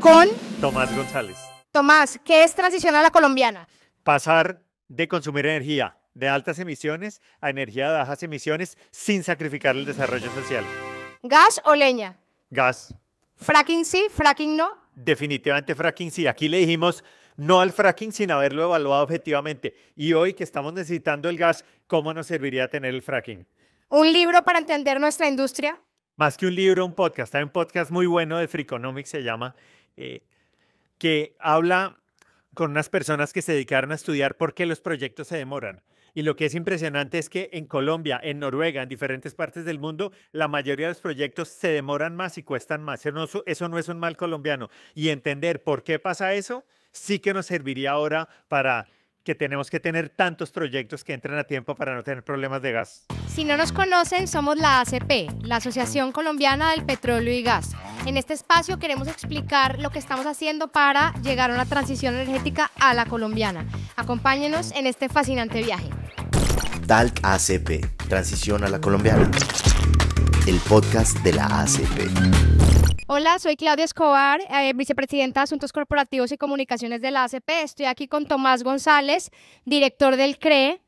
Con. Tomás González. Tomás, ¿qué es transición a la colombiana? Pasar de consumir energía de altas emisiones a energía de bajas emisiones sin sacrificar el desarrollo social. ¿Gas o leña? Gas. ¿Fracking sí, fracking no? Definitivamente fracking sí. Aquí le dijimos no al fracking sin haberlo evaluado objetivamente. Y hoy que estamos necesitando el gas, ¿cómo nos serviría tener el fracking? ¿Un libro para entender nuestra industria? más que un libro, un podcast. Hay un podcast muy bueno de Freakonomics, se llama, eh, que habla con unas personas que se dedicaron a estudiar por qué los proyectos se demoran. Y lo que es impresionante es que en Colombia, en Noruega, en diferentes partes del mundo, la mayoría de los proyectos se demoran más y cuestan más. Eso eso no es un mal colombiano. Y entender por qué pasa eso sí que nos serviría ahora para que tenemos que tener tantos proyectos que entren a tiempo para no tener problemas de gas. Si no nos conocen, somos la ACP, la Asociación Colombiana del Petróleo y Gas. En este espacio queremos explicar lo que estamos haciendo para llegar a una transición energética a la colombiana. Acompáñenos en este fascinante viaje. TALC ACP, Transición a la Colombiana. El podcast de la ACP. Hola, soy Claudia Escobar, eh, vicepresidenta de Asuntos Corporativos y Comunicaciones de la ACP. Estoy aquí con Tomás González, director del CRE.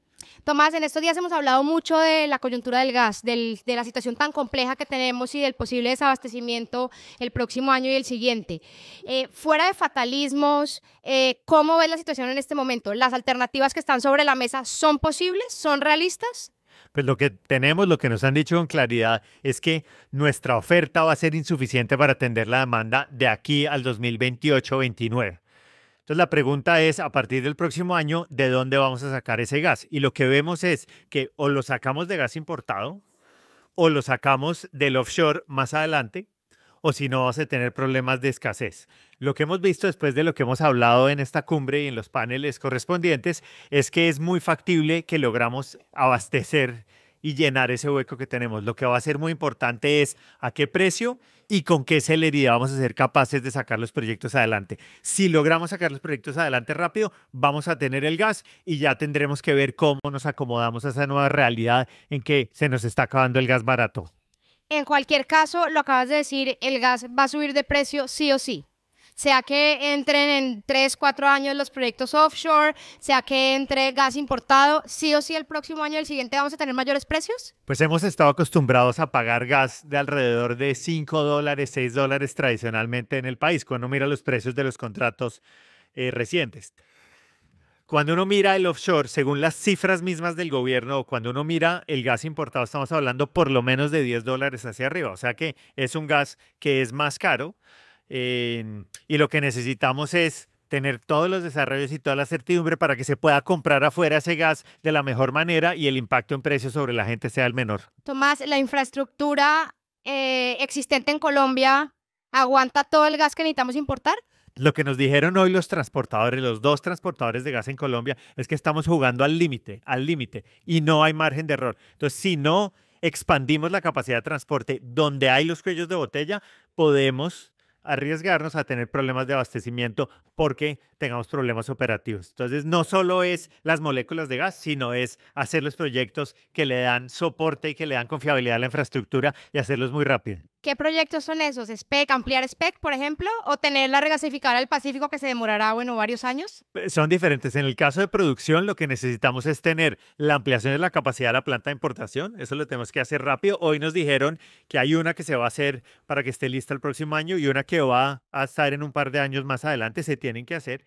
Tomás, en estos días hemos hablado mucho de la coyuntura del gas, de la situación tan compleja que tenemos y del posible desabastecimiento el próximo año y el siguiente. Eh, fuera de fatalismos, eh, ¿cómo ves la situación en este momento? ¿Las alternativas que están sobre la mesa son posibles? ¿Son realistas? Pues lo que tenemos, lo que nos han dicho con claridad es que nuestra oferta va a ser insuficiente para atender la demanda de aquí al 2028-29. Entonces la pregunta es, a partir del próximo año, ¿de dónde vamos a sacar ese gas? Y lo que vemos es que o lo sacamos de gas importado o lo sacamos del offshore más adelante, o si no vas a tener problemas de escasez. Lo que hemos visto después de lo que hemos hablado en esta cumbre y en los paneles correspondientes es que es muy factible que logramos abastecer y llenar ese hueco que tenemos. Lo que va a ser muy importante es a qué precio y con qué celeridad vamos a ser capaces de sacar los proyectos adelante. Si logramos sacar los proyectos adelante rápido, vamos a tener el gas y ya tendremos que ver cómo nos acomodamos a esa nueva realidad en que se nos está acabando el gas barato. En cualquier caso, lo acabas de decir, el gas va a subir de precio sí o sí. Sea que entren en 3, 4 años los proyectos offshore, sea que entre gas importado, sí o sí el próximo año, el siguiente, vamos a tener mayores precios. Pues hemos estado acostumbrados a pagar gas de alrededor de 5 dólares, 6 dólares tradicionalmente en el país, cuando mira los precios de los contratos eh, recientes. Cuando uno mira el offshore, según las cifras mismas del gobierno, cuando uno mira el gas importado, estamos hablando por lo menos de 10 dólares hacia arriba. O sea que es un gas que es más caro eh, y lo que necesitamos es tener todos los desarrollos y toda la certidumbre para que se pueda comprar afuera ese gas de la mejor manera y el impacto en precios sobre la gente sea el menor. Tomás, la infraestructura eh, existente en Colombia aguanta todo el gas que necesitamos importar? Lo que nos dijeron hoy los transportadores, los dos transportadores de gas en Colombia, es que estamos jugando al límite, al límite, y no hay margen de error. Entonces, si no expandimos la capacidad de transporte donde hay los cuellos de botella, podemos arriesgarnos a tener problemas de abastecimiento porque tengamos problemas operativos. Entonces, no solo es las moléculas de gas, sino es hacer los proyectos que le dan soporte y que le dan confiabilidad a la infraestructura y hacerlos muy rápido. ¿Qué proyectos son esos? ¿SPEC, ampliar SPEC, por ejemplo? ¿O tener la regasificadora del Pacífico que se demorará, bueno, varios años? Eh, son diferentes. En el caso de producción, lo que necesitamos es tener la ampliación de la capacidad de la planta de importación. Eso lo tenemos que hacer rápido. Hoy nos dijeron que hay una que se va a hacer para que esté lista el próximo año y una que va a estar en un par de años más adelante. Se tienen que hacer.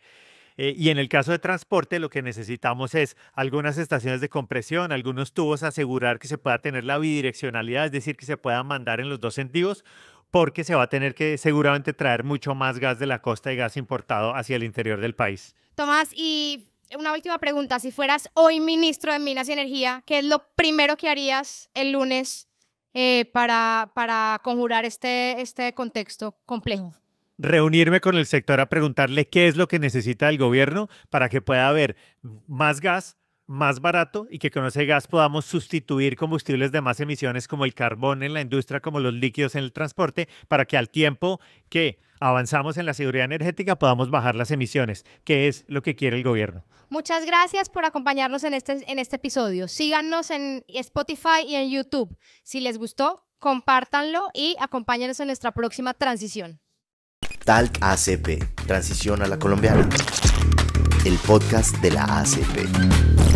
Eh, y en el caso de transporte, lo que necesitamos es algunas estaciones de compresión, algunos tubos, asegurar que se pueda tener la bidireccionalidad, es decir, que se pueda mandar en los dos sentidos, porque se va a tener que seguramente traer mucho más gas de la costa y gas importado hacia el interior del país. Tomás, y una última pregunta. Si fueras hoy ministro de Minas y Energía, ¿qué es lo primero que harías el lunes eh, para, para conjurar este, este contexto complejo? reunirme con el sector a preguntarle qué es lo que necesita el gobierno para que pueda haber más gas, más barato y que con ese gas podamos sustituir combustibles de más emisiones como el carbón en la industria, como los líquidos en el transporte, para que al tiempo que avanzamos en la seguridad energética podamos bajar las emisiones, que es lo que quiere el gobierno. Muchas gracias por acompañarnos en este, en este episodio. Síganos en Spotify y en YouTube. Si les gustó, compártanlo y acompáñenos en nuestra próxima transición. Talk ACP, Transición a la Colombiana, el podcast de la ACP.